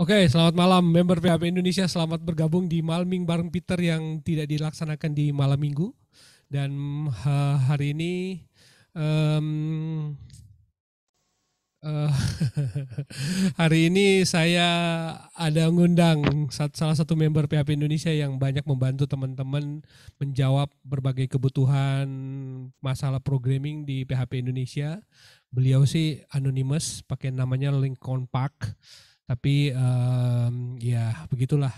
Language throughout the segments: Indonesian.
Oke, selamat malam member PHP Indonesia. Selamat bergabung di Malming bareng Peter yang tidak dilaksanakan di malam minggu. Dan eh, hari ini um, uh, hari ini saya ada ngundang salah satu member PHP Indonesia yang banyak membantu teman-teman menjawab berbagai kebutuhan masalah programming di PHP Indonesia. Beliau sih anonymous, pakai namanya Lincoln Park tapi um, ya begitulah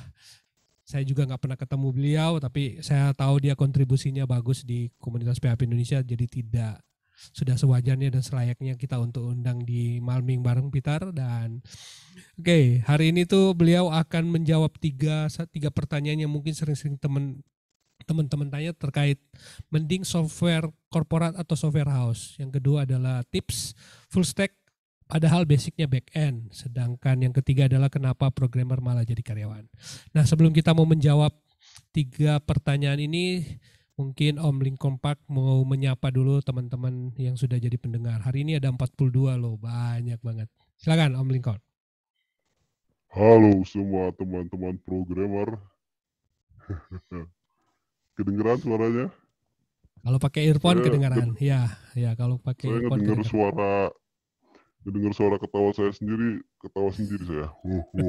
saya juga nggak pernah ketemu beliau tapi saya tahu dia kontribusinya bagus di komunitas PHP Indonesia jadi tidak sudah sewajarnya dan selayaknya kita untuk undang di Malming bareng Pitar dan oke okay, hari ini tuh beliau akan menjawab tiga tiga pertanyaan yang mungkin sering-sering temen teman-teman tanya terkait mending software korporat atau software house. Yang kedua adalah tips full stack Padahal basicnya back end. Sedangkan yang ketiga adalah kenapa programmer malah jadi karyawan. Nah sebelum kita mau menjawab tiga pertanyaan ini, mungkin Om Lincoln Park mau menyapa dulu teman-teman yang sudah jadi pendengar. Hari ini ada 42 loh, banyak banget. Silakan Om Lincoln. Halo semua teman-teman programmer. kedengeran suaranya? Kalau pakai earphone saya kedengeran. ya, ya kalau pakai saya earphone. Saya suara dengar suara ketawa saya sendiri, ketawa sendiri saya. Oke.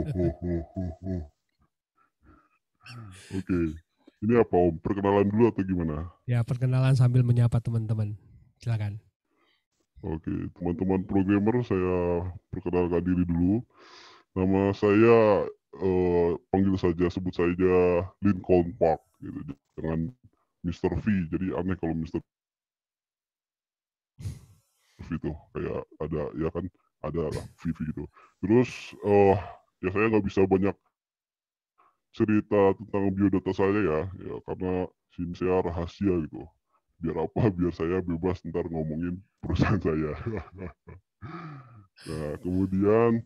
Okay. Ini apa Om? Perkenalan dulu atau gimana? Ya, perkenalan sambil menyapa teman-teman. Silakan. Oke, okay. teman-teman programmer saya perkenalkan diri dulu. Nama saya eh, panggil saja sebut saja Lincoln Park gitu. Jangan Mr. V. Jadi aneh kalau Mr gitu kayak ada ya kan ada Vivi gitu terus uh, ya saya nggak bisa banyak cerita tentang biodata saya ya ya karena SIM saya rahasia gitu biar apa biar saya bebas ntar ngomongin perusahaan saya nah kemudian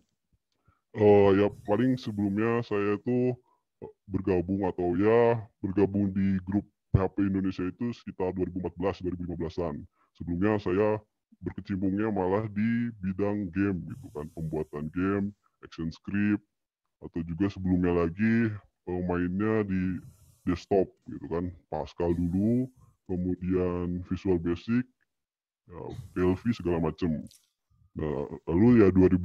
uh, ya paling sebelumnya saya itu eh, bergabung atau ya bergabung di grup PHP Indonesia itu sekitar 2014 2015-an. Sebelumnya saya berkecimpungnya malah di bidang game gitu kan pembuatan game action script atau juga sebelumnya lagi mainnya di desktop gitu kan Pascal dulu kemudian Visual Basic ya, PLV segala macam nah lalu ya 2000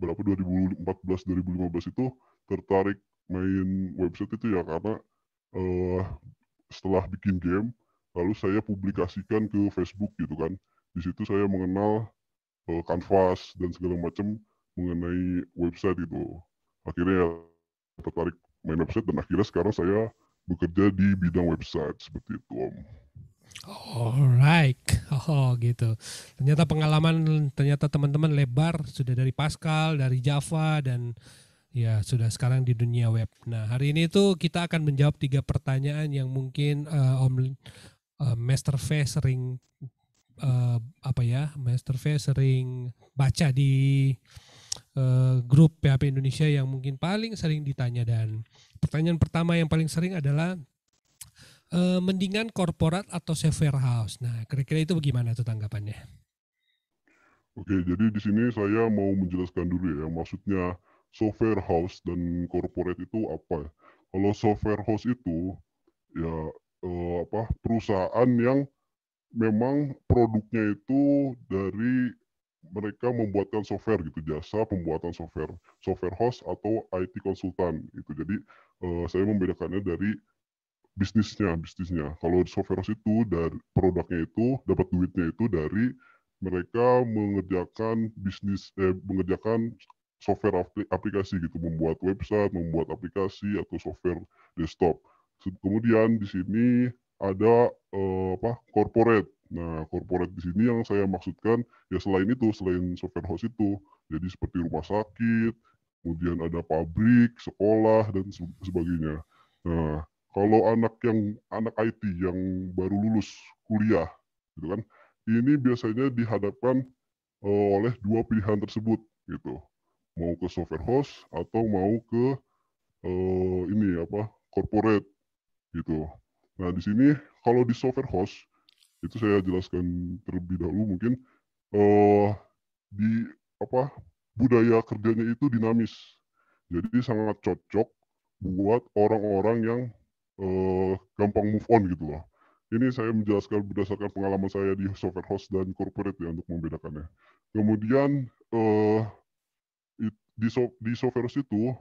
berapa 2014 2015 itu tertarik main website itu ya karena uh, setelah bikin game lalu saya publikasikan ke Facebook gitu kan di situ saya mengenal uh, eh, kanvas dan segala macam mengenai website itu akhirnya ya, tertarik main website dan akhirnya sekarang saya bekerja di bidang website seperti itu om Alright, oh gitu. Ternyata pengalaman ternyata teman-teman lebar sudah dari Pascal, dari Java dan ya sudah sekarang di dunia web. Nah hari ini tuh kita akan menjawab tiga pertanyaan yang mungkin uh, Om uh, Master V sering uh, apa ya Master V sering baca di uh, grup PHP Indonesia yang mungkin paling sering ditanya dan pertanyaan pertama yang paling sering adalah uh, mendingan korporat atau software house. Nah, kira-kira itu bagaimana tuh tanggapannya? Oke, jadi di sini saya mau menjelaskan dulu ya, maksudnya software house dan corporate itu apa? Ya? Kalau software house itu ya uh, apa perusahaan yang memang produknya itu dari mereka membuatkan software gitu jasa pembuatan software software host atau IT konsultan itu jadi uh, saya membedakannya dari bisnisnya bisnisnya kalau software host itu dari produknya itu dapat duitnya itu dari mereka mengerjakan bisnis eh, mengerjakan software aplikasi gitu membuat website membuat aplikasi atau software desktop kemudian di sini ada uh, apa corporate. Nah, corporate di sini yang saya maksudkan ya selain itu, selain software house itu. Jadi seperti rumah sakit, kemudian ada pabrik, sekolah dan sebagainya. Nah, kalau anak yang anak IT yang baru lulus kuliah, gitu kan, ini biasanya dihadapkan uh, oleh dua pilihan tersebut, gitu, mau ke software house atau mau ke uh, ini apa corporate, gitu. Nah, di sini kalau di software host, itu saya jelaskan terlebih dahulu mungkin, uh, di apa budaya kerjanya itu dinamis. Jadi sangat cocok buat orang-orang yang uh, gampang move on gitu loh. Ini saya menjelaskan berdasarkan pengalaman saya di software house dan corporate ya untuk membedakannya. Kemudian uh, di, so, di software host itu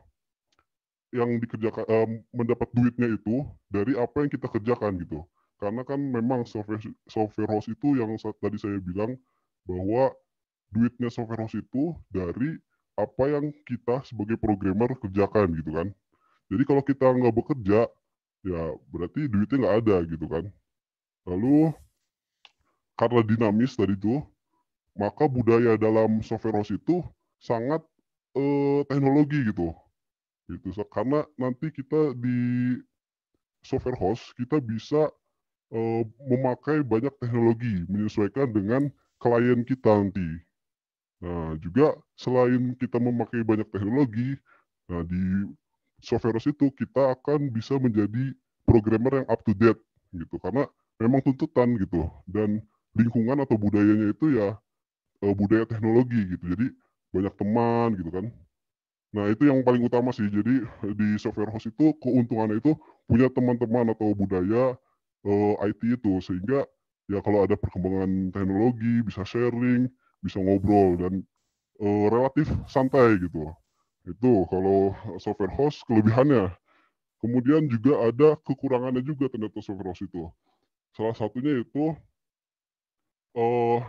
yang dikerjakan uh, mendapat duitnya itu dari apa yang kita kerjakan gitu. Karena kan memang software software house itu yang tadi saya bilang bahwa duitnya software house itu dari apa yang kita sebagai programmer kerjakan gitu kan. Jadi kalau kita nggak bekerja, ya berarti duitnya nggak ada gitu kan. Lalu karena dinamis tadi itu, maka budaya dalam software house itu sangat eh, teknologi gitu. Gitu. So, karena nanti kita di software host kita bisa uh, memakai banyak teknologi menyesuaikan dengan klien kita nanti. Nah, juga selain kita memakai banyak teknologi, nah di software host itu kita akan bisa menjadi programmer yang up to date gitu karena memang tuntutan gitu dan lingkungan atau budayanya itu ya eh, budaya teknologi gitu. Jadi banyak teman gitu kan. Nah, itu yang paling utama sih. Jadi eh, di software host itu keuntungannya itu punya teman-teman atau budaya uh, eh, IT itu sehingga ya kalau ada perkembangan teknologi bisa sharing, bisa ngobrol dan uh, relatif santai gitu. Itu kalau software host kelebihannya. Kemudian juga ada kekurangannya juga ternyata software host itu. Salah satunya itu uh,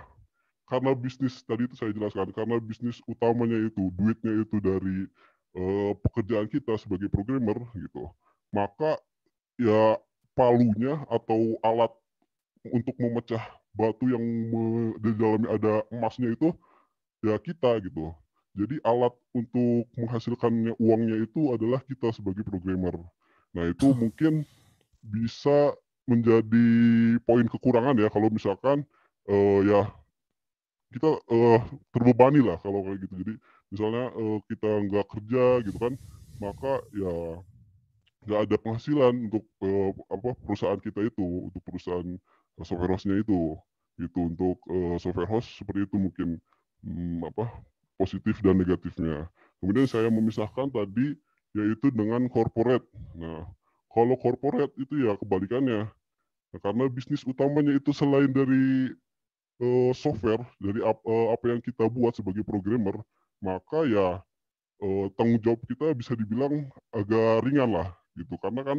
karena bisnis tadi itu saya jelaskan karena bisnis utamanya itu duitnya itu dari uh, pekerjaan kita sebagai programmer gitu maka ya palunya atau alat untuk memecah batu yang di dalamnya ada emasnya itu ya kita gitu jadi alat untuk menghasilkannya uangnya itu adalah kita sebagai programmer nah itu mungkin bisa menjadi poin kekurangan ya kalau misalkan uh, ya kita uh, terbebani lah kalau kayak gitu jadi misalnya uh, kita nggak kerja gitu kan maka ya nggak ada penghasilan untuk uh, apa perusahaan kita itu untuk perusahaan software hostnya itu, itu untuk uh, software host seperti itu mungkin hmm, apa positif dan negatifnya kemudian saya memisahkan tadi yaitu dengan corporate nah kalau corporate itu ya kebalikannya nah, karena bisnis utamanya itu selain dari uh, software, dari ap, uh, apa yang kita buat sebagai programmer, maka ya uh, tanggung jawab kita bisa dibilang agak ringan lah gitu. Karena kan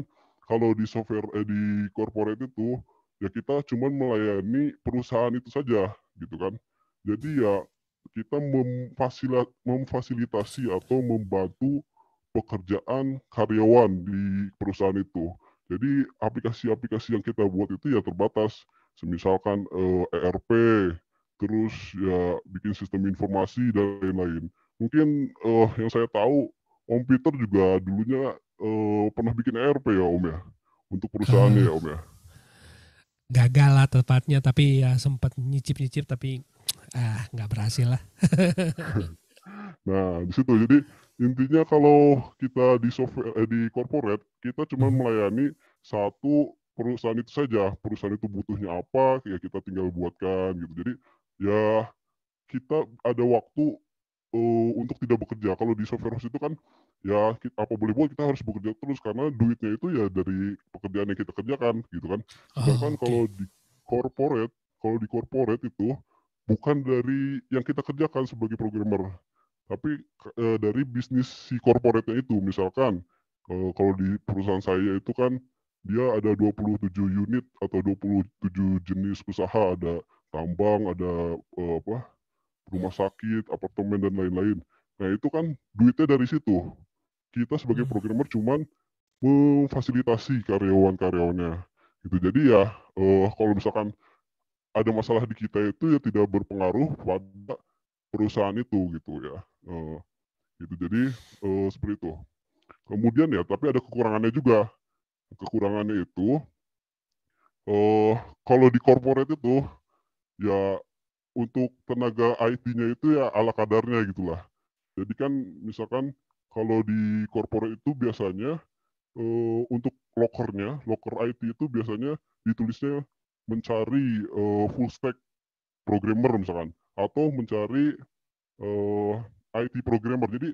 kalau di software eh, di corporate itu ya kita cuma melayani perusahaan itu saja gitu kan. Jadi ya kita memfasilitasi atau membantu pekerjaan karyawan di perusahaan itu. Jadi aplikasi-aplikasi yang kita buat itu ya terbatas misalkan uh, eh, ERP, terus ya bikin sistem informasi dan lain-lain. Mungkin uh, yang saya tahu Om Peter juga dulunya uh, pernah bikin ERP ya Om ya untuk perusahaannya ya Om ya. Gagal lah tepatnya tapi ya sempat nyicip-nyicip tapi ah nggak berhasil lah. nah di situ jadi intinya kalau kita di software eh, di corporate kita cuma mhm. melayani satu perusahaan itu saja perusahaan itu butuhnya apa ya kita tinggal buatkan gitu jadi ya kita ada waktu uh, untuk tidak bekerja kalau di software house itu kan ya kita, apa boleh buat kita harus bekerja terus karena duitnya itu ya dari pekerjaan yang kita kerjakan gitu kan ah, sedangkan oh, okay. kalau di corporate kalau di corporate itu bukan dari yang kita kerjakan sebagai programmer tapi uh, dari bisnis si corporate itu misalkan uh, kalau di perusahaan saya itu kan dia ada 27 unit atau 27 jenis usaha, ada tambang, ada uh, apa rumah sakit, apartemen dan lain-lain. Nah, itu kan duitnya dari situ. Kita sebagai hmm. programmer cuman memfasilitasi karyawan-karyawannya. Gitu. Jadi ya uh, kalau misalkan ada masalah di kita itu ya tidak berpengaruh pada perusahaan itu gitu ya. Uh, gitu. Jadi uh, seperti itu. Kemudian ya tapi ada kekurangannya juga kekurangannya itu uh, kalau di corporate itu ya untuk tenaga IT-nya itu ya ala kadarnya gitulah. Jadi kan misalkan kalau di corporate itu biasanya uh, untuk lokernya locker IT itu biasanya ditulisnya mencari uh, full stack programmer misalkan atau mencari uh, IT programmer. Jadi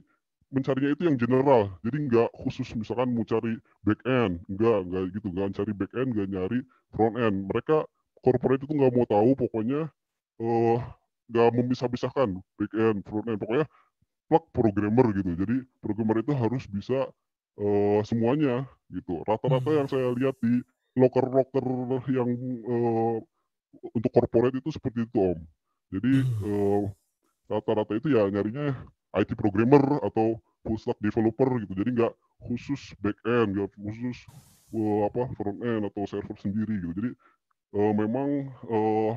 mencarinya itu yang general. Jadi nggak khusus misalkan mau cari back end, nggak nggak gitu, nggak cari back end, nggak nyari front end. Mereka corporate itu nggak mau tahu, pokoknya uh, nggak memisah-pisahkan back end, front end. Pokoknya plug programmer gitu. Jadi programmer itu harus bisa uh, semuanya gitu. Rata-rata hmm. yang saya lihat di locker locker yang uh, untuk corporate itu seperti itu om. Jadi rata hmm. rata-rata itu ya nyarinya IT programmer atau full stack developer gitu. Jadi nggak khusus back end, nggak khusus uh, apa front end atau server sendiri gitu. Jadi uh, memang uh,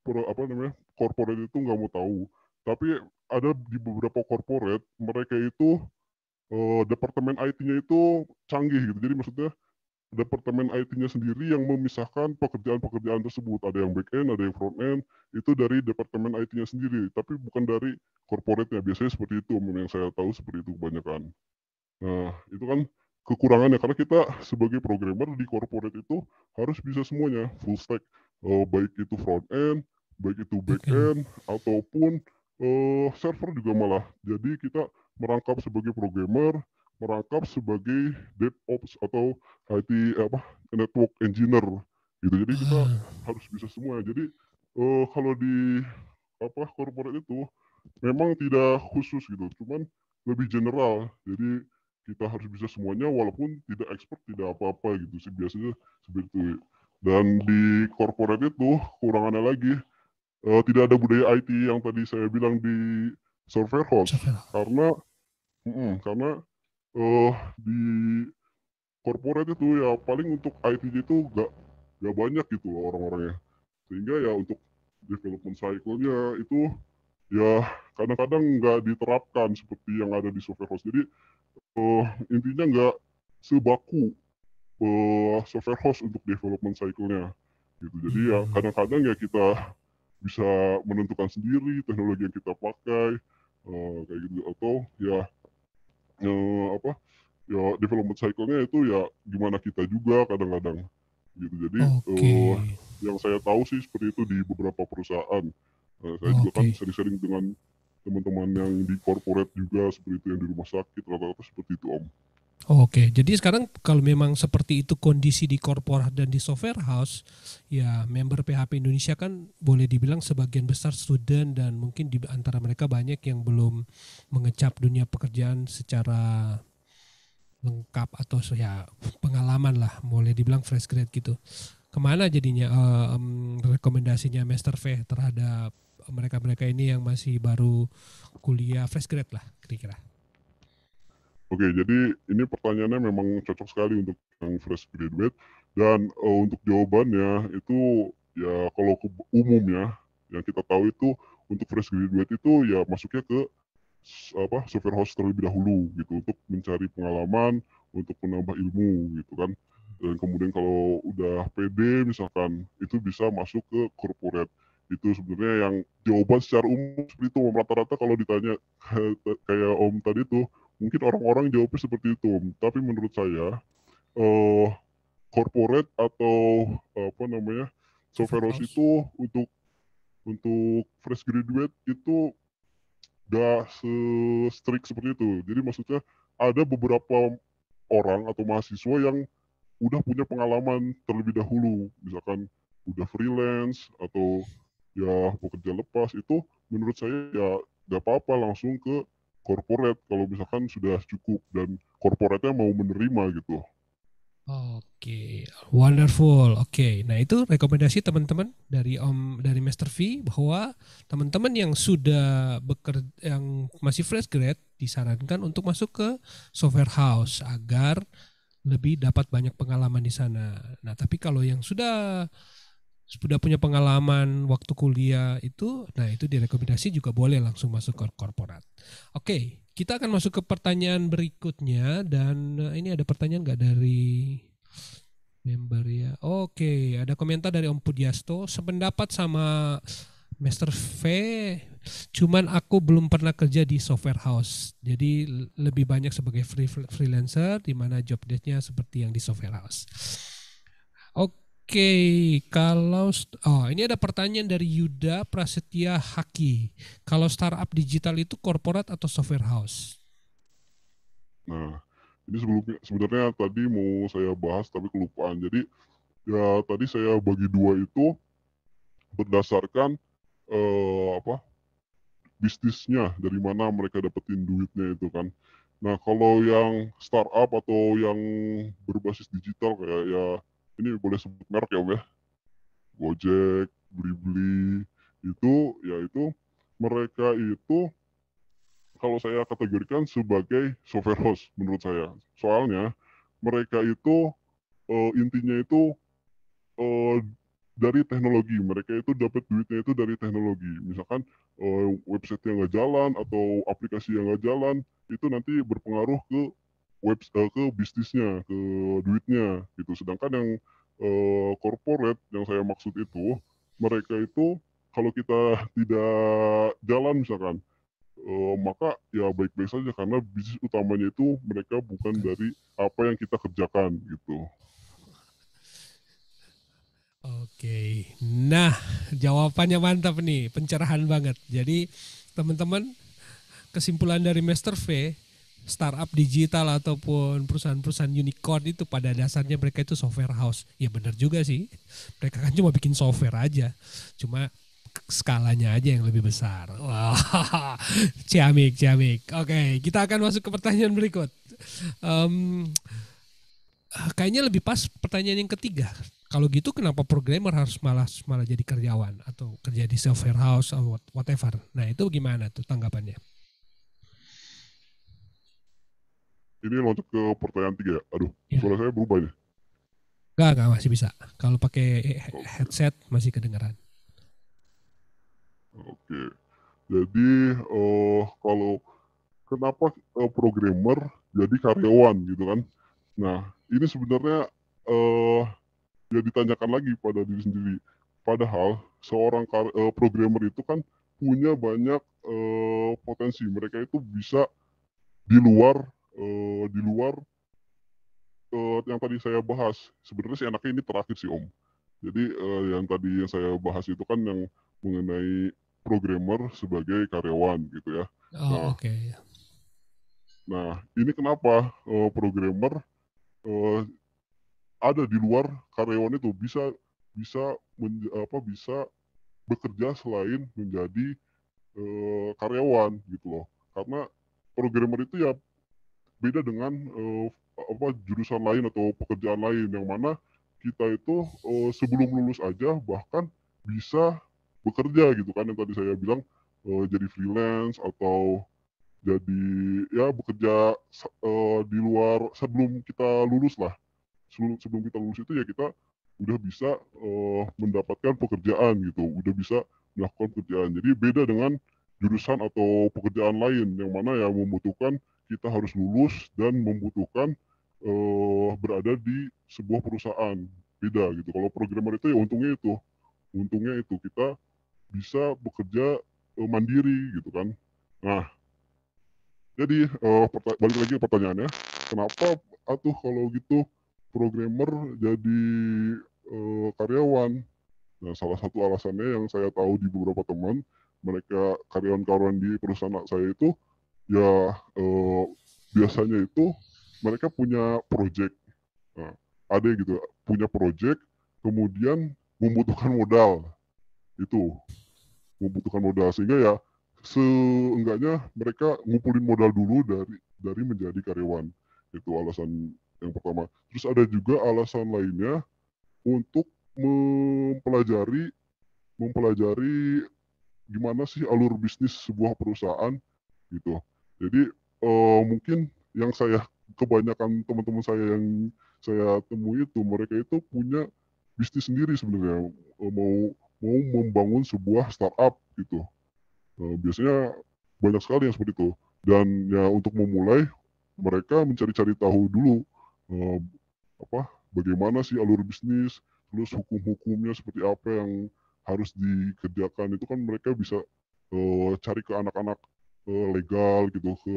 per, apa namanya corporate itu nggak mau tahu. Tapi ada di beberapa corporate mereka itu uh, departemen IT-nya itu canggih gitu. Jadi maksudnya departemen IT-nya sendiri yang memisahkan pekerjaan-pekerjaan tersebut. Ada yang back end, ada yang front end, itu dari departemen IT-nya sendiri, tapi bukan dari corporate-nya. Biasanya seperti itu, yang saya tahu seperti itu kebanyakan. Nah, itu kan kekurangannya karena kita sebagai programmer di corporate itu harus bisa semuanya, full stack, uh, baik itu front end, baik itu back end ataupun uh, server juga malah. Jadi kita merangkap sebagai programmer merangkap sebagai DevOps atau IT eh, apa network engineer gitu. Jadi kita hmm. harus bisa semua. Jadi uh, kalau di apa corporate itu memang tidak khusus gitu, cuman lebih general. Jadi kita harus bisa semuanya walaupun tidak expert tidak apa-apa gitu sih biasanya seperti itu. Dan di corporate itu kurangannya lagi uh, tidak ada budaya IT yang tadi saya bilang di server host karena mm, karena uh, di korporat itu ya paling untuk ITJ itu nggak nggak banyak gitu loh orang-orangnya sehingga ya untuk development cycle-nya itu ya kadang-kadang nggak diterapkan seperti yang ada di software host. jadi uh, intinya nggak sebaku uh, software host untuk development cycle-nya gitu jadi ya hmm. kadang-kadang ya kita bisa menentukan sendiri teknologi yang kita pakai uh, kayak gitu atau ya ya, apa ya development cycle-nya itu ya gimana kita juga kadang-kadang gitu. Jadi okay. uh, eh, yang saya tahu sih seperti itu di beberapa perusahaan. Uh, saya okay. juga kan sering-sering dengan teman-teman yang di corporate juga seperti itu yang di rumah sakit rata-rata seperti itu Om. Oke, jadi sekarang kalau memang seperti itu kondisi di korporat dan di software house, ya member PHP Indonesia kan boleh dibilang sebagian besar student dan mungkin di antara mereka banyak yang belum mengecap dunia pekerjaan secara lengkap atau ya pengalaman lah, boleh dibilang fresh grad gitu. Kemana jadinya uh, um, rekomendasinya Master V terhadap mereka-mereka ini yang masih baru kuliah fresh grad lah kira-kira? Oke, jadi ini pertanyaannya memang cocok sekali untuk yang fresh graduate dan uh, untuk jawabannya itu ya kalau ke umum ya yang kita tahu itu untuk fresh graduate itu ya masuknya ke apa software house terlebih dahulu gitu untuk mencari pengalaman untuk menambah ilmu gitu kan dan kemudian kalau udah PD misalkan itu bisa masuk ke corporate itu sebenarnya yang jawaban secara umum seperti itu rata-rata kalau ditanya kayak Om tadi tuh Mungkin orang-orang jawabnya seperti itu, tapi menurut saya uh, corporate atau apa namanya software itu untuk untuk fresh graduate itu gak se strict seperti itu. Jadi maksudnya ada beberapa orang atau mahasiswa yang udah punya pengalaman terlebih dahulu, misalkan udah freelance atau ya bekerja lepas itu menurut saya ya gak apa-apa langsung ke corporate kalau misalkan sudah cukup dan korporatnya mau menerima gitu. Oke, okay. wonderful. Oke, okay. nah itu rekomendasi teman-teman dari Om dari Master V bahwa teman-teman yang sudah bekerja yang masih fresh grad disarankan untuk masuk ke software house agar lebih dapat banyak pengalaman di sana. Nah, tapi kalau yang sudah sudah punya pengalaman waktu kuliah itu, nah itu direkomendasi juga boleh langsung masuk ke korporat. Oke, kita akan masuk ke pertanyaan berikutnya dan eh, ini ada pertanyaan nggak dari member ya? Oke, ada komentar dari Om Pudiasto sependapat sama Master V, cuman aku belum pernah kerja di software house, jadi lebih banyak sebagai free freelancer di mana job desknya seperti yang di software house. Oke, kalau oh ini ada pertanyaan dari Yuda Prasetya Haki. Kalau startup digital itu korporat atau software house? Nah, ini sebelumnya sebenarnya tadi mau saya bahas tapi kelupaan. Jadi ya tadi saya bagi dua itu berdasarkan eh, apa bisnisnya dari mana mereka dapetin duitnya itu kan. Nah kalau yang startup atau yang berbasis digital kayak ya ini boleh sebut merek ya om ya Gojek, Blibli itu ya itu mereka itu kalau saya kategorikan sebagai software host menurut saya. Soalnya mereka itu uh, intinya itu uh, dari teknologi. Mereka itu dapat duitnya itu dari teknologi. Misalkan uh, website yang nggak jalan atau aplikasi yang nggak jalan itu nanti berpengaruh ke web uh, ke bisnisnya, ke duitnya gitu. Sedangkan yang uh, corporate yang saya maksud itu mereka itu kalau kita tidak jalan misalkan uh, maka ya baik-baik saja karena bisnis utamanya itu mereka bukan dari apa yang kita kerjakan gitu. Oke, nah jawabannya mantap nih, pencerahan banget. Jadi teman-teman kesimpulan dari Master V startup digital ataupun perusahaan-perusahaan unicorn itu pada dasarnya mereka itu software house. Ya benar juga sih. Mereka kan cuma bikin software aja. Cuma skalanya aja yang lebih besar. Wah, ciamik, ciamik. Oke, kita akan masuk ke pertanyaan berikut. Um, kayaknya lebih pas pertanyaan yang ketiga. Kalau gitu kenapa programmer harus malah malah jadi karyawan atau kerja di software house atau whatever? Nah itu gimana tuh tanggapannya? ini loncat ke pertanyaan tiga ya. Aduh, ya. suara saya berubah nih. Gak, gak masih bisa. Kalau pakai headset masih kedengaran. Oke. Okay. Jadi uh, kalau kenapa uh, programmer jadi karyawan gitu kan? Nah, ini sebenarnya uh, ya ditanyakan lagi pada diri sendiri. Padahal seorang kar- uh, programmer itu kan punya banyak uh, potensi. Mereka itu bisa di luar uh, di luar uh, yang tadi saya bahas. Sebenarnya si enaknya ini terakhir sih Om. Jadi uh, yang tadi yang saya bahas itu kan yang mengenai programmer sebagai karyawan gitu ya. Oh, nah, oke. Okay. Iya. Nah, ini kenapa uh, programmer uh, ada di luar karyawan itu bisa bisa apa bisa bekerja selain menjadi uh, karyawan gitu loh. Karena programmer itu ya beda dengan uh, apa jurusan lain atau pekerjaan lain yang mana kita itu uh, sebelum lulus aja bahkan bisa bekerja gitu kan yang tadi saya bilang uh, jadi freelance atau jadi ya bekerja uh, di luar sebelum kita lulus lah sebelum sebelum kita lulus itu ya kita udah bisa uh, mendapatkan pekerjaan gitu udah bisa melakukan pekerjaan jadi beda dengan jurusan atau pekerjaan lain yang mana ya membutuhkan kita harus lulus dan membutuhkan uh, berada di sebuah perusahaan beda gitu. Kalau programmer itu ya untungnya itu, untungnya itu kita bisa bekerja uh, mandiri gitu kan. Nah, jadi uh, balik lagi ke pertanyaannya, kenapa atuh kalau gitu programmer jadi uh, karyawan? Nah, salah satu alasannya yang saya tahu di beberapa teman, mereka karyawan-karyawan di perusahaan saya itu ya eh, biasanya itu mereka punya project. Nah, ada gitu, punya project, kemudian membutuhkan modal. Itu, membutuhkan modal. Sehingga ya seenggaknya mereka ngumpulin modal dulu dari dari menjadi karyawan. Itu alasan yang pertama. Terus ada juga alasan lainnya untuk mempelajari mempelajari gimana sih alur bisnis sebuah perusahaan gitu. Jadi uh, mungkin yang saya kebanyakan teman-teman saya yang saya temui itu mereka itu punya bisnis sendiri sebenarnya eh, mau mau membangun sebuah startup gitu. Uh, biasanya banyak sekali yang seperti itu. Dan ya untuk memulai mereka mencari-cari tahu dulu uh, apa bagaimana sih alur bisnis, terus hukum-hukumnya seperti apa yang harus dikerjakan itu kan mereka bisa uh, cari ke anak-anak ke legal gitu ke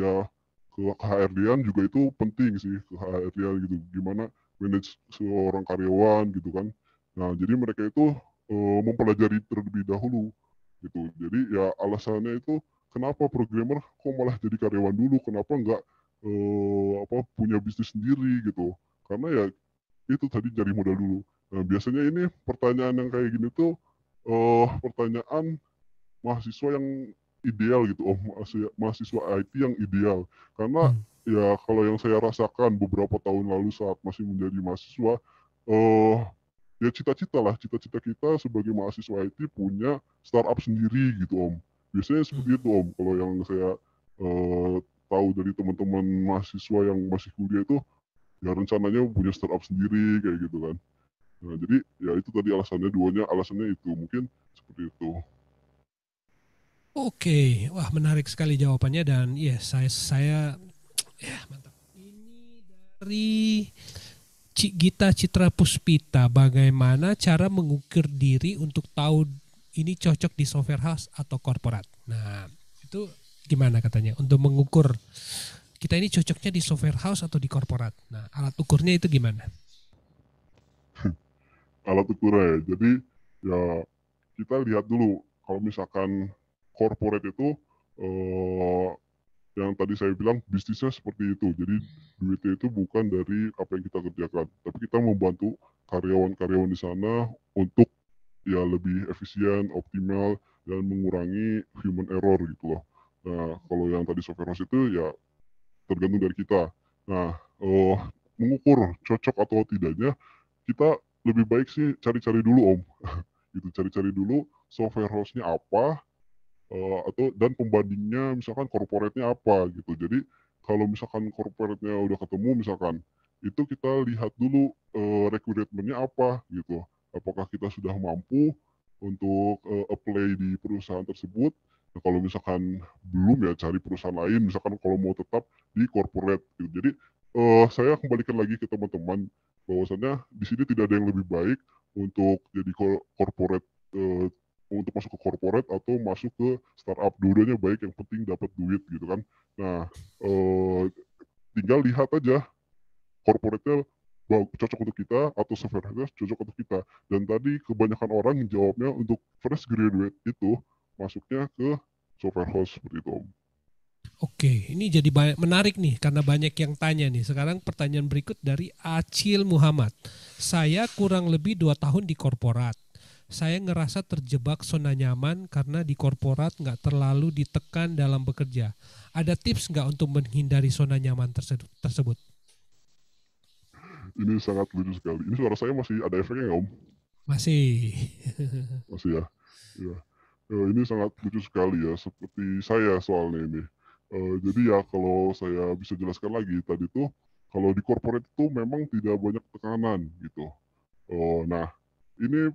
ya ke hrd an juga itu penting sih ke hrd an gitu gimana manage seorang karyawan gitu kan nah jadi mereka itu e, mempelajari terlebih dahulu gitu jadi ya alasannya itu kenapa programmer kok malah jadi karyawan dulu kenapa nggak e, apa punya bisnis sendiri gitu karena ya itu tadi cari modal dulu nah biasanya ini pertanyaan yang kayak gini tuh e, pertanyaan mahasiswa yang ideal gitu oh mahasiswa IT yang ideal karena hmm. ya kalau yang saya rasakan beberapa tahun lalu saat masih menjadi mahasiswa eh ya cita-cita lah cita-cita kita sebagai mahasiswa IT punya startup sendiri gitu om biasanya seperti hmm. itu om kalau yang saya uh, tahu dari teman-teman mahasiswa yang masih kuliah itu ya rencananya punya startup sendiri kayak gitu kan nah jadi ya itu tadi alasannya duanya alasannya itu mungkin seperti itu Oke, okay. wah menarik sekali jawabannya dan ya yes, saya saya ya mantap. Ini dari Cik Gita Citra Puspita, bagaimana cara mengukir diri untuk tahu ini cocok di software house atau korporat? Nah, itu gimana katanya untuk mengukur kita ini cocoknya di software house atau di korporat? Nah, alat ukurnya itu gimana? alat ukurnya ya, jadi ya kita lihat dulu kalau misalkan corporate itu uh, yang tadi saya bilang bisnisnya seperti itu. Jadi duitnya itu bukan dari apa yang kita kerjakan, tapi kita membantu karyawan-karyawan di sana untuk ya lebih efisien, optimal dan mengurangi human error gitu loh. Nah, kalau yang tadi software house itu ya tergantung dari kita. Nah, uh, mengukur cocok atau tidaknya kita lebih baik sih cari-cari dulu om. gitu cari-cari dulu software house-nya apa, Eh, atau dan pembandingnya misalkan korporatnya apa gitu. Jadi kalau misalkan korporatnya udah ketemu misalkan itu kita lihat dulu uh, eh, requirement-nya apa gitu. Apakah kita sudah mampu untuk uh, apply di perusahaan tersebut? Nah, kalau misalkan belum ya cari perusahaan lain, misalkan kalau mau tetap di corporate gitu. Jadi uh, saya kembalikan lagi ke teman-teman bahwasannya di sini tidak ada yang lebih baik untuk jadi corporate uh, untuk masuk ke corporate atau masuk ke startup dulunya baik yang penting dapat duit gitu kan nah eh, tinggal lihat aja corporate-nya cocok untuk kita atau software cocok untuk kita dan tadi kebanyakan orang jawabnya untuk fresh graduate itu masuknya ke software house seperti itu Oke, ini jadi banyak, menarik nih karena banyak yang tanya nih. Sekarang pertanyaan berikut dari Acil Muhammad. Saya kurang lebih dua tahun di korporat saya ngerasa terjebak zona nyaman karena di korporat nggak terlalu ditekan dalam bekerja. Ada tips nggak untuk menghindari zona nyaman tersebut? Ini sangat lucu sekali. Ini suara saya masih ada efeknya nggak om? Masih. masih ya. ya. ini sangat lucu sekali ya, seperti saya soalnya ini. Eh, jadi ya kalau saya bisa jelaskan lagi tadi tuh, kalau di korporat itu memang tidak banyak tekanan gitu. Uh, nah, ini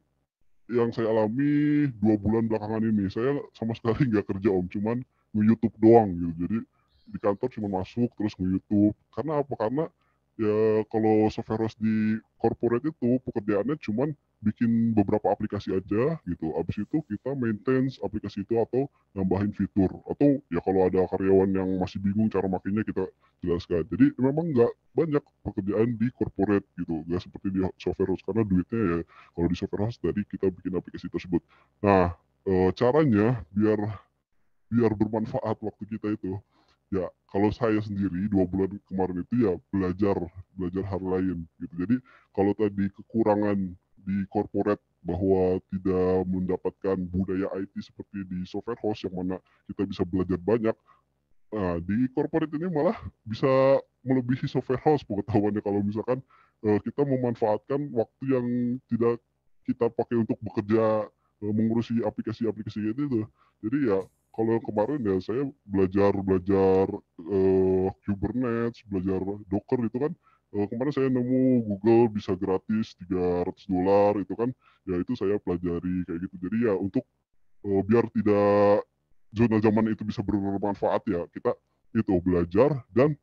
yang saya alami dua bulan belakangan ini saya sama sekali nggak kerja om cuman nge-youtube doang gitu jadi di kantor cuma masuk terus nge-youtube karena apa karena ya kalau software di corporate itu pekerjaannya cuman bikin beberapa aplikasi aja gitu. Abis itu kita maintain aplikasi itu atau nambahin fitur atau ya kalau ada karyawan yang masih bingung cara makinnya kita jelaskan. Jadi memang nggak banyak pekerjaan di corporate gitu, nggak seperti di software house karena duitnya ya kalau di software house tadi kita bikin aplikasi tersebut. Nah e, caranya biar biar bermanfaat waktu kita itu ya kalau saya sendiri dua bulan kemarin itu ya belajar belajar hal lain gitu jadi kalau tadi kekurangan di corporate bahwa tidak mendapatkan budaya IT seperti di software house yang mana kita bisa belajar banyak. Nah, di corporate ini malah bisa melebihi software house pengetahuannya kalau misalkan eh, kita memanfaatkan waktu yang tidak kita pakai untuk bekerja eh, mengurusi aplikasi-aplikasi itu. Jadi ya kalau kemarin ya saya belajar belajar uh, Kubernetes, belajar Docker itu kan, uh, kemarin saya nemu Google bisa gratis 300 dolar itu kan ya itu saya pelajari kayak gitu jadi ya untuk uh, biar tidak zona zaman itu bisa bermanfaat ya kita itu belajar dan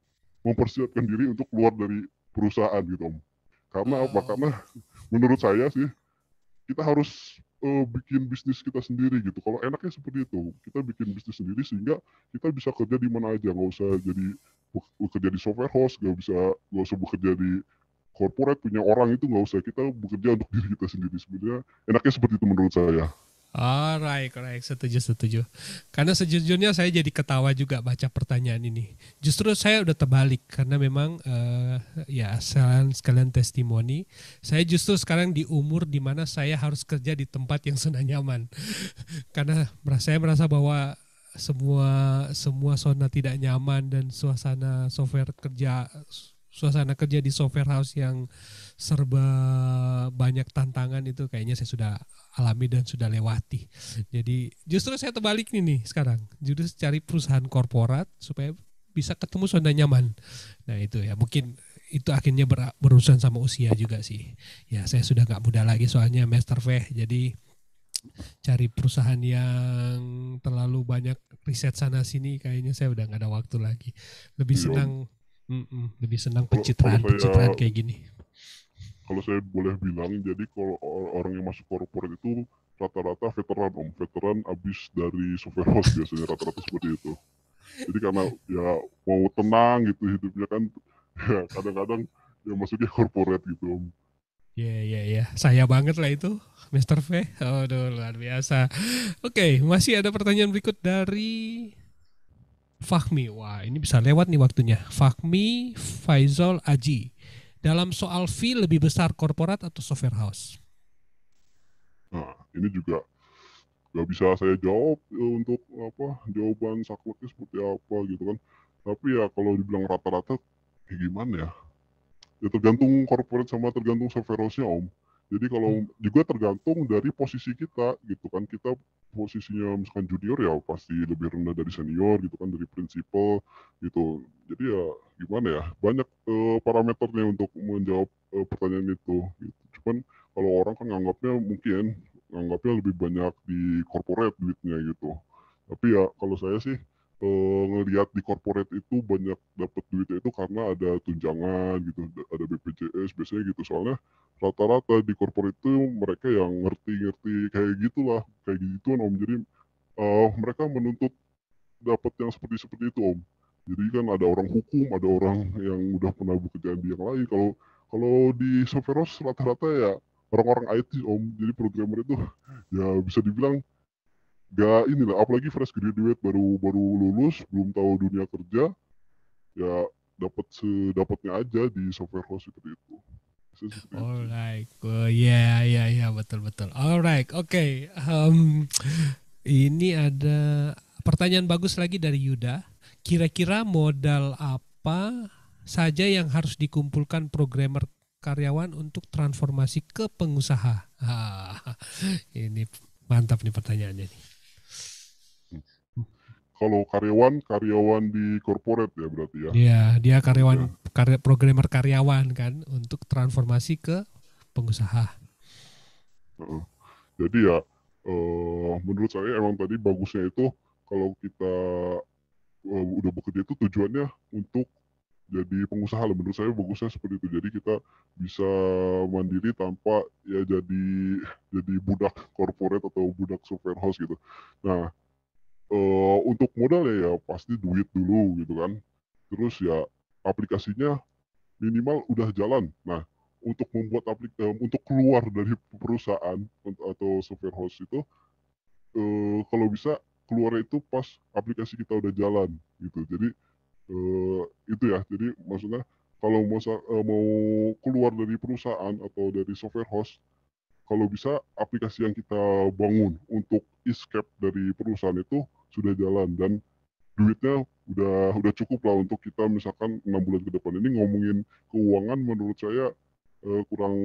mempersiapkan diri untuk keluar dari perusahaan gitu om karena iya. apa karena menurut saya sih kita harus uh, bikin bisnis kita sendiri gitu. Kalau enaknya seperti itu, kita bikin bisnis sendiri sehingga kita bisa kerja di mana aja, nggak usah jadi bekerja di software host nggak bisa nggak usah bekerja di corporate punya orang itu nggak usah kita bekerja untuk diri kita sendiri sebenarnya enaknya seperti itu menurut saya Alright, alright, setuju, setuju. Karena sejujurnya saya jadi ketawa juga baca pertanyaan ini. Justru saya udah terbalik karena memang uh, ya sekalian sekalian testimoni. Saya justru sekarang di umur dimana saya harus kerja di tempat yang senang nyaman. karena saya merasa bahwa semua semua zona tidak nyaman dan suasana software kerja suasana kerja di software house yang serba banyak tantangan itu kayaknya saya sudah alami dan sudah lewati. Jadi justru saya terbalik nih nih sekarang. Justru cari perusahaan korporat supaya bisa ketemu zona nyaman. Nah itu ya mungkin itu akhirnya berurusan sama usia juga sih. Ya saya sudah nggak muda lagi soalnya master V. Jadi cari perusahaan yang terlalu banyak riset sana sini kayaknya saya udah nggak ada waktu lagi lebih Belum. Iya, senang mm -mm, lebih senang pencitraan saya, pencitraan kayak gini kalau saya boleh bilang jadi kalau orang yang masuk korporat itu rata-rata veteran om veteran abis dari software house biasanya rata-rata seperti itu jadi karena ya mau tenang gitu hidupnya kan ya kadang-kadang ya maksudnya korporat gitu om Ya yeah, ya ya, saya banget lah itu, Mr. V. Aduh luar biasa. Oke, okay, masih ada pertanyaan berikut dari Fahmi. Wah, ini bisa lewat nih waktunya. Fahmi Faisal Aji. Dalam soal fee lebih besar korporat atau software house? Nah, ini juga nggak bisa saya jawab e, untuk apa jawaban sakleknya seperti apa gitu kan. Tapi ya kalau dibilang rata-rata, ya gimana ya? ya tergantung corporate sama tergantung severosnya om jadi kalau hmm. juga tergantung dari posisi kita gitu kan kita posisinya misalkan junior ya pasti lebih rendah dari senior gitu kan dari prinsipal gitu jadi ya gimana ya banyak uh, parameternya untuk menjawab uh, pertanyaan itu gitu. cuman kalau orang kan nganggapnya mungkin nganggapnya lebih banyak di corporate duitnya gitu tapi ya kalau saya sih uh, eh, ngelihat di corporate itu banyak dapat duitnya itu karena ada tunjangan gitu, ada BPJS biasanya gitu. Soalnya rata-rata di corporate itu mereka yang ngerti-ngerti kayak gitulah, kayak gitu Om. Jadi uh, mereka menuntut dapat yang seperti seperti itu Om. Jadi kan ada orang hukum, ada orang yang udah pernah bekerja di yang lain. Kalau kalau di Soveros rata-rata ya orang-orang IT Om. Jadi programmer itu ya bisa dibilang nggak ini lah apalagi fresh graduate baru baru lulus belum tahu dunia kerja ya dapat sedapatnya aja di software house seperti itu Alright, well, ya, yeah, ya, yeah, ya, yeah, betul, betul. Alright, oke. Okay. Um, ini ada pertanyaan bagus lagi dari Yuda. Kira-kira modal apa saja yang harus dikumpulkan programmer karyawan untuk transformasi ke pengusaha? Ah, ini mantap nih pertanyaannya nih kalau karyawan karyawan di corporate ya berarti ya. Iya, dia karyawan ya. karya programmer karyawan kan untuk transformasi ke pengusaha. Uh, jadi ya uh, menurut saya emang tadi bagusnya itu kalau kita uh, udah bekerja itu tujuannya untuk jadi pengusaha lah menurut saya bagusnya seperti itu jadi kita bisa mandiri tanpa ya jadi jadi budak corporate atau budak software house gitu nah uh, untuk modal ya ya pasti duit dulu gitu kan. Terus ya aplikasinya minimal udah jalan. Nah, untuk membuat aplik uh, untuk keluar dari perusahaan atau software host itu uh, kalau bisa keluar itu pas aplikasi kita udah jalan gitu. Jadi uh, itu ya. Jadi maksudnya kalau mau uh, mau keluar dari perusahaan atau dari software host kalau bisa aplikasi yang kita bangun untuk escape dari perusahaan itu sudah jalan dan duitnya udah udah cukup lah untuk kita misalkan enam bulan ke depan ini ngomongin keuangan menurut saya uh, kurang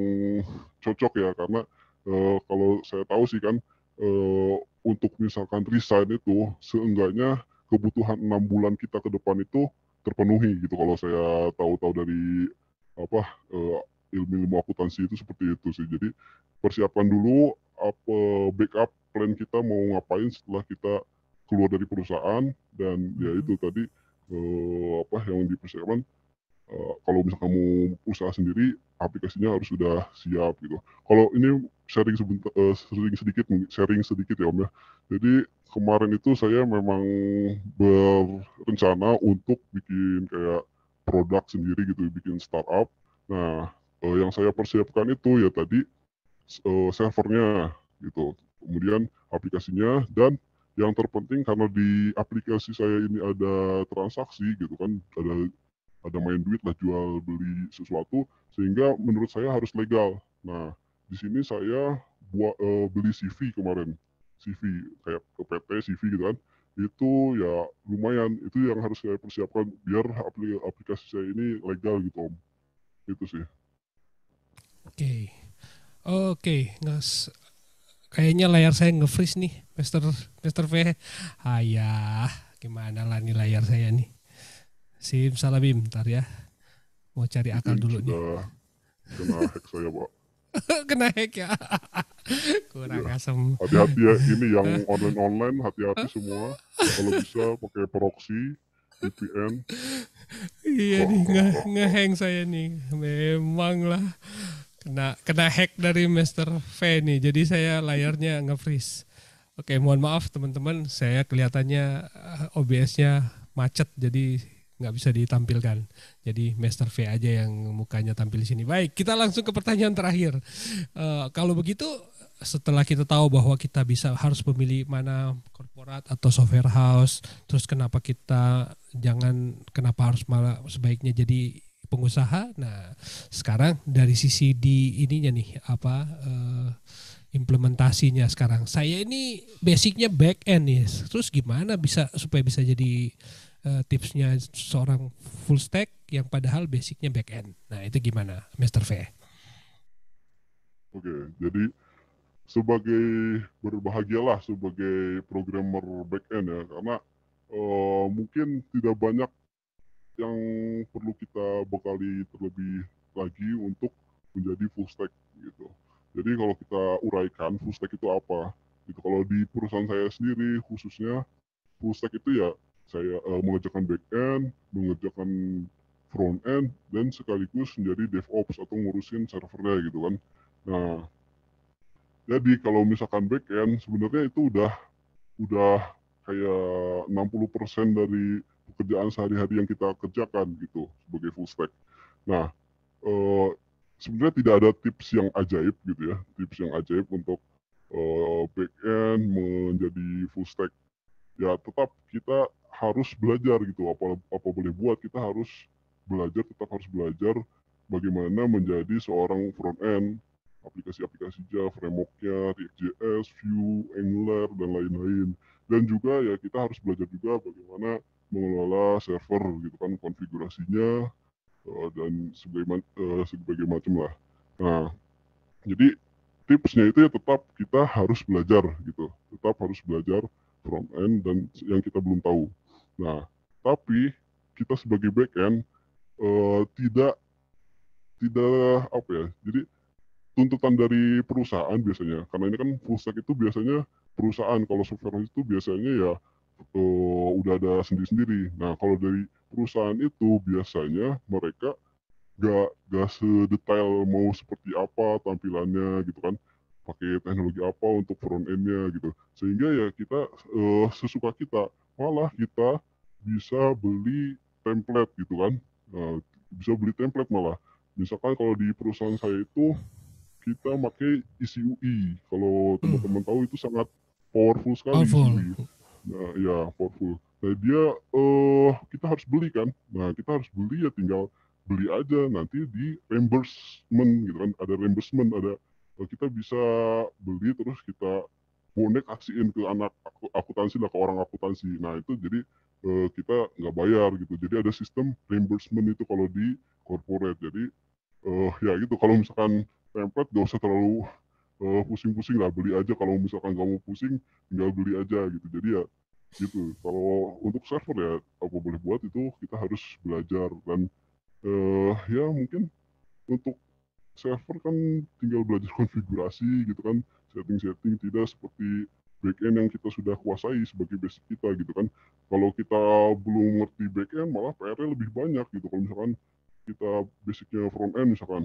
cocok ya karena uh, kalau saya tahu sih kan uh, untuk misalkan resign itu seenggaknya kebutuhan enam bulan kita ke depan itu terpenuhi gitu kalau saya tahu-tahu dari apa uh, ilmu-ilmu akuntansi itu seperti itu sih jadi persiapkan dulu apa backup plan kita mau ngapain setelah kita keluar dari perusahaan dan ya itu tadi eh, apa yang dipersiapkan eh, kalau misal kamu usaha sendiri aplikasinya harus sudah siap gitu. Kalau ini sharing sebentar eh, sharing sedikit sharing sedikit ya Om ya. Jadi kemarin itu saya memang berencana untuk bikin kayak produk sendiri gitu, bikin startup. Nah, eh, yang saya persiapkan itu ya tadi eh, servernya gitu, kemudian aplikasinya dan yang terpenting karena di aplikasi saya ini ada transaksi gitu kan ada ada main duit lah jual beli sesuatu sehingga menurut saya harus legal nah di sini saya buat uh, eh, beli CV kemarin CV kayak ke PT CV gitu kan itu ya lumayan itu yang harus saya persiapkan biar aplikasi saya ini legal gitu om itu sih oke okay. oke okay, ngas kayaknya layar saya nge-freeze nih, Master Master V. Ayah, gimana lah nih layar saya nih. Sim salabim, ntar ya. Mau cari akal dulu nih. Kena hack saya, Pak. kena hack ya. Kurang ya. asem. Hati-hati ya, ini yang online-online hati-hati semua. Kalau bisa pakai proxy, VPN. Iya nih, nge-hang saya nih. Memang lah kena kena hack dari Master V nih. Jadi saya layarnya nge-freeze. Oke, mohon maaf teman-teman, saya kelihatannya eh, OBS-nya macet jadi nggak bisa ditampilkan. Jadi Master V aja yang mukanya tampil di sini. Baik, kita langsung ke pertanyaan terakhir. Uh, kalau begitu setelah kita tahu bahwa kita bisa harus memilih mana korporat atau software house, terus kenapa kita jangan kenapa harus malah sebaiknya jadi pengusaha. Nah, sekarang dari sisi di ininya nih apa uh, implementasinya sekarang. Saya ini basicnya back end ya. Terus gimana bisa supaya bisa jadi uh, tipsnya seorang full stack yang padahal basicnya back end. Nah, itu gimana, Mr. V? Oke, okay, jadi sebagai berbahagialah sebagai programmer back end ya karena uh, mungkin tidak banyak yang perlu kita bekali terlebih lagi untuk menjadi full stack gitu. Jadi kalau kita uraikan full stack itu apa? Gitu. Kalau di perusahaan saya sendiri khususnya full stack itu ya saya uh, mengerjakan back end, mengerjakan front end dan sekaligus menjadi DevOps atau ngurusin servernya gitu kan. Nah, jadi kalau misalkan back end sebenarnya itu udah udah kayak 60% dari pekerjaan sehari-hari yang kita kerjakan gitu sebagai full stack. Nah, e, sebenarnya tidak ada tips yang ajaib gitu ya, tips yang ajaib untuk eh, back end menjadi full stack. Ya tetap kita harus belajar gitu, apa apa boleh buat kita harus belajar, tetap harus belajar bagaimana menjadi seorang front end aplikasi aplikasi Java, frameworknya, React.js, Vue, Angular, dan lain-lain. Dan juga ya kita harus belajar juga bagaimana mengelola server gitu kan konfigurasinya uh, dan sebagaimana uh, eh, macam lah. Nah, jadi tipsnya itu ya tetap kita harus belajar gitu, tetap harus belajar front end dan yang kita belum tahu. Nah, tapi kita sebagai back end uh, tidak tidak apa ya, jadi tuntutan dari perusahaan biasanya, karena ini kan full stack itu biasanya perusahaan kalau software itu biasanya ya uh, udah ada sendiri-sendiri. Nah kalau dari perusahaan itu biasanya mereka gak gak sedetail mau seperti apa tampilannya gitu kan pakai teknologi apa untuk front endnya gitu sehingga ya kita uh, sesuka kita malah kita bisa beli template gitu kan uh, bisa beli template malah misalkan kalau di perusahaan saya itu kita pakai ICUI, kalau hmm. teman-teman tahu itu sangat powerful sekali powerful. Nah, ya powerful. Nah dia uh, kita harus beli kan. Nah kita harus beli ya tinggal beli aja nanti di reimbursement gitu kan. Ada reimbursement ada uh, kita bisa beli terus kita bonek aksiin ke anak akuntansi lah ke orang akuntansi. Nah itu jadi uh, kita nggak bayar gitu. Jadi ada sistem reimbursement itu kalau di corporate. Jadi uh, ya gitu kalau misalkan template gak usah terlalu Eh, pusing-pusing lah beli aja kalau misalkan kamu pusing tinggal beli aja gitu jadi ya gitu kalau untuk server ya apa boleh buat itu kita harus belajar dan uh, ya mungkin untuk server kan tinggal belajar konfigurasi gitu kan setting-setting tidak seperti backend yang kita sudah kuasai sebagai basic kita gitu kan kalau kita belum ngerti backend malah PR-nya lebih banyak gitu kalau misalkan kita basicnya front end misalkan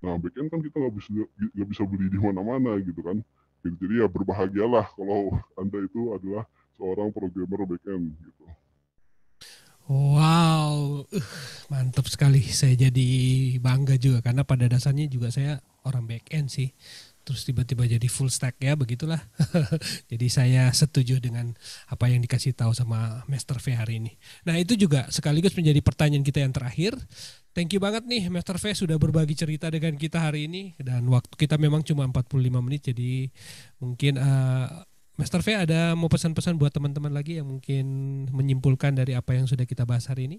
Nah backend kan kita nggak bisa nggak bisa beli di mana-mana gitu kan. Gitu. Jadi ya berbahagialah kalau anda itu adalah seorang programmer backend gitu. Wow, uh, mantap sekali. Saya jadi bangga juga karena pada dasarnya juga saya orang backend sih terus tiba-tiba jadi full stack ya begitulah. jadi saya setuju dengan apa yang dikasih tahu sama Master V hari ini. Nah, itu juga sekaligus menjadi pertanyaan kita yang terakhir. Thank you banget nih Master V sudah berbagi cerita dengan kita hari ini dan waktu kita memang cuma 45 menit jadi mungkin uh, Master V ada mau pesan-pesan buat teman-teman lagi yang mungkin menyimpulkan dari apa yang sudah kita bahas hari ini?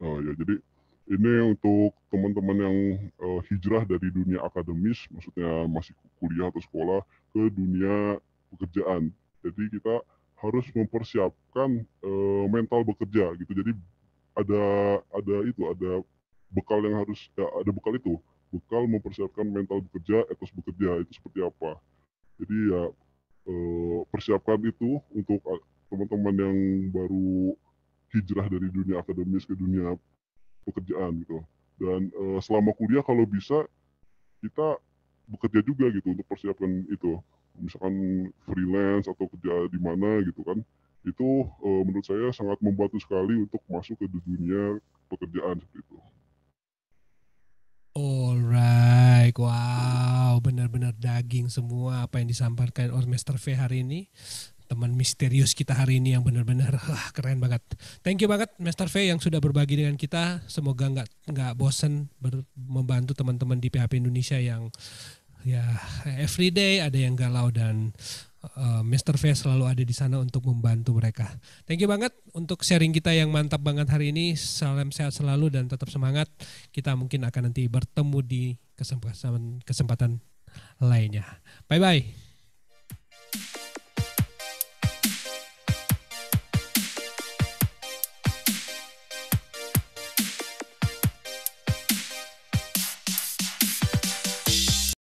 Oh ya jadi ini untuk teman-teman yang uh, hijrah dari dunia akademis, maksudnya masih kuliah atau sekolah, ke dunia pekerjaan. Jadi kita harus mempersiapkan uh, mental bekerja gitu. Jadi ada ada itu ada bekal yang harus ya, ada bekal itu bekal mempersiapkan mental bekerja, etos bekerja itu seperti apa. Jadi ya uh, persiapkan itu untuk teman-teman yang baru hijrah dari dunia akademis ke dunia pekerjaan gitu dan uh, selama kuliah kalau bisa kita bekerja juga gitu untuk persiapkan itu misalkan freelance atau kerja di mana gitu kan itu uh, menurut saya sangat membantu sekali untuk masuk ke dunia pekerjaan seperti itu. Alright, wow, benar-benar daging semua apa yang disampaikan oleh Master V hari ini teman misterius kita hari ini yang benar-benar wah, keren banget. Thank you banget Master V yang sudah berbagi dengan kita. Semoga nggak nggak bosen membantu teman-teman di PHP Indonesia yang ya everyday ada yang galau dan uh, eh, Master V selalu ada di sana untuk membantu mereka. Thank you banget untuk sharing kita yang mantap banget hari ini. Salam sehat selalu dan tetap semangat. Kita mungkin akan nanti bertemu di kesempatan kesempatan lainnya. Bye bye.